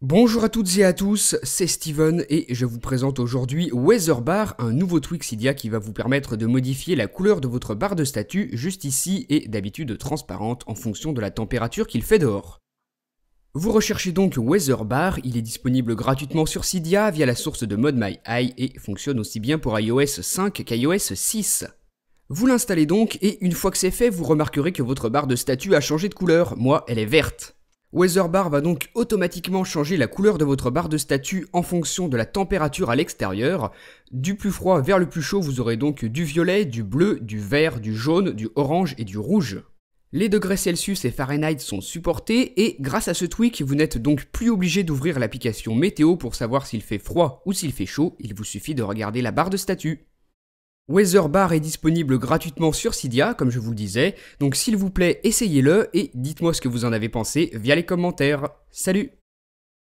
Bonjour à toutes et à tous, c'est Steven et je vous présente aujourd'hui Weather Bar, un nouveau Twixidia qui va vous permettre de modifier la couleur de votre barre de statut juste ici et d'habitude transparente en fonction de la température qu'il fait dehors. Vous recherchez donc Weather Bar, il est disponible gratuitement sur Cydia via la source de mode et fonctionne aussi bien pour iOS 5 qu'iOS 6. Vous l'installez donc et une fois que c'est fait, vous remarquerez que votre barre de statut a changé de couleur, moi elle est verte. WeatherBar va donc automatiquement changer la couleur de votre barre de statut en fonction de la température à l'extérieur. Du plus froid vers le plus chaud, vous aurez donc du violet, du bleu, du vert, du jaune, du orange et du rouge. Les degrés Celsius et Fahrenheit sont supportés et grâce à ce tweak, vous n'êtes donc plus obligé d'ouvrir l'application météo pour savoir s'il fait froid ou s'il fait chaud, il vous suffit de regarder la barre de statut. Weather Bar est disponible gratuitement sur Cydia, comme je vous le disais, donc s'il vous plaît, essayez-le et dites-moi ce que vous en avez pensé via les commentaires. Salut